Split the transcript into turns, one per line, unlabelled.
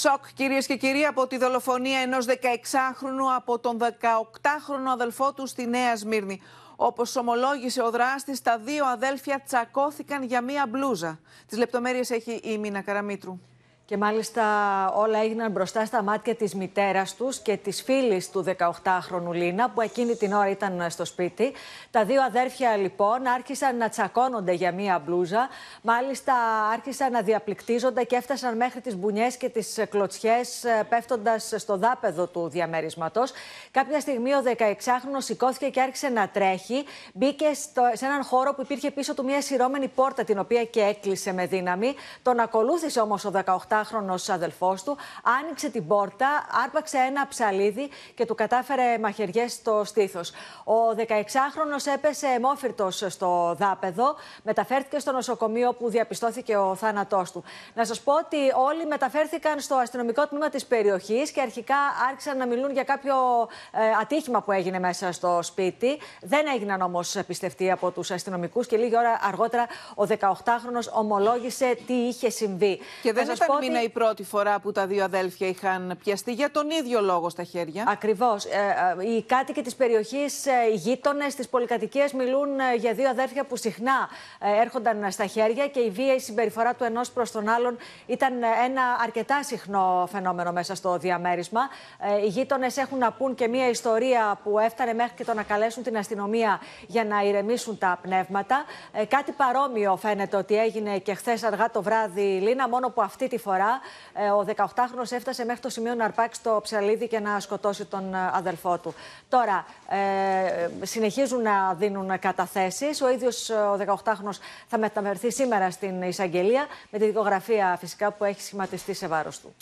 Σοκ κυρίες και κύριοι από τη δολοφονία ενός 16χρονου από τον 18χρονο αδελφό του στη Νέα Σμύρνη. Όπως ομολόγησε ο δράστης, τα δύο αδέλφια τσακώθηκαν για μία μπλούζα. Τις λεπτομέρειες έχει η Μίνα Καραμίτρου. Και μάλιστα όλα έγιναν μπροστά στα μάτια της μητέρας τους και της φίλης του 18χρονου Λίνα που εκείνη την ώρα ήταν στο σπίτι. Τα δύο αδέρφια λοιπόν άρχισαν να τσακώνονται για μία μπλούζα. Μάλιστα άρχισαν να διαπληκτίζονται και έφτασαν μέχρι τις μπουνιές και τις κλωτσιές ε, πέφτοντας στο δάπεδο του διαμέρισματος. Κάποια στιγμή ο 16χρονος σηκώθηκε και άρχισε να τρέχει. Μπήκε στο, σε έναν χώρο που υπήρχε πίσω του μία σειρώμενη πόρτα την οποία και έκλεισε με δύναμη. Τον ακολούθησε όμως ο 18 17χρονο αδελφός του, άνοιξε την πόρτα, άρπαξε ένα ψαλίδι και του κατάφερε μαχαιριές στο στήθος. Ο 16χρονο έπεσε αιμόφυρτο στο δάπεδο, μεταφέρθηκε στο νοσοκομείο που διαπιστώθηκε ο θάνατός του. Να σας πω ότι όλοι μεταφέρθηκαν στο αστυνομικό τμήμα της περιοχής και αρχικά άρχισαν να μιλούν για κάποιο ε, ατύχημα που έγινε μέσα στο σπίτι. Δεν έγιναν όμως πιστευτοί από τους αστυνομικούς και λίγη ώρα αργότερα ο 18χρονο ομολόγησε τι είχε συμβεί. Και δεν είναι η πρώτη φορά που τα δύο αδέλφια είχαν πιαστεί για τον ίδιο λόγο στα χέρια. Ακριβώς. Ε, ε, οι κάτοικοι της περιοχής, ε, οι γείτονες της πολυκατοικίας μιλούν για δύο αδέλφια που συχνά έρχονταν στα χέρια και η βία, η συμπεριφορά του ενός προς τον άλλον ήταν ένα αρκετά συχνό φαινόμενο μέσα στο διαμέρισμα. Οι γείτονες έχουν να πούν και μία ιστορία που έφτανε μέχρι και το να καλέσουν την αστυνομία για να ηρεμήσουν τα πνεύματα. Κάτι παρόμοιο φαίνεται ότι έγινε και χθες αργά το βράδυ, Λίνα, μόνο που αυτή τη φορά φορά ε, ο 18χρονο έφτασε μέχρι το σημείο να αρπάξει το ψαλίδι και να σκοτώσει τον ε, αδελφό του. Τώρα ε, συνεχίζουν να δίνουν καταθέσεις. Ο ίδιος ε, ο 18χρονο θα μεταφερθεί σήμερα στην εισαγγελία με τη δικογραφία φυσικά που έχει σχηματιστεί σε βάρος του.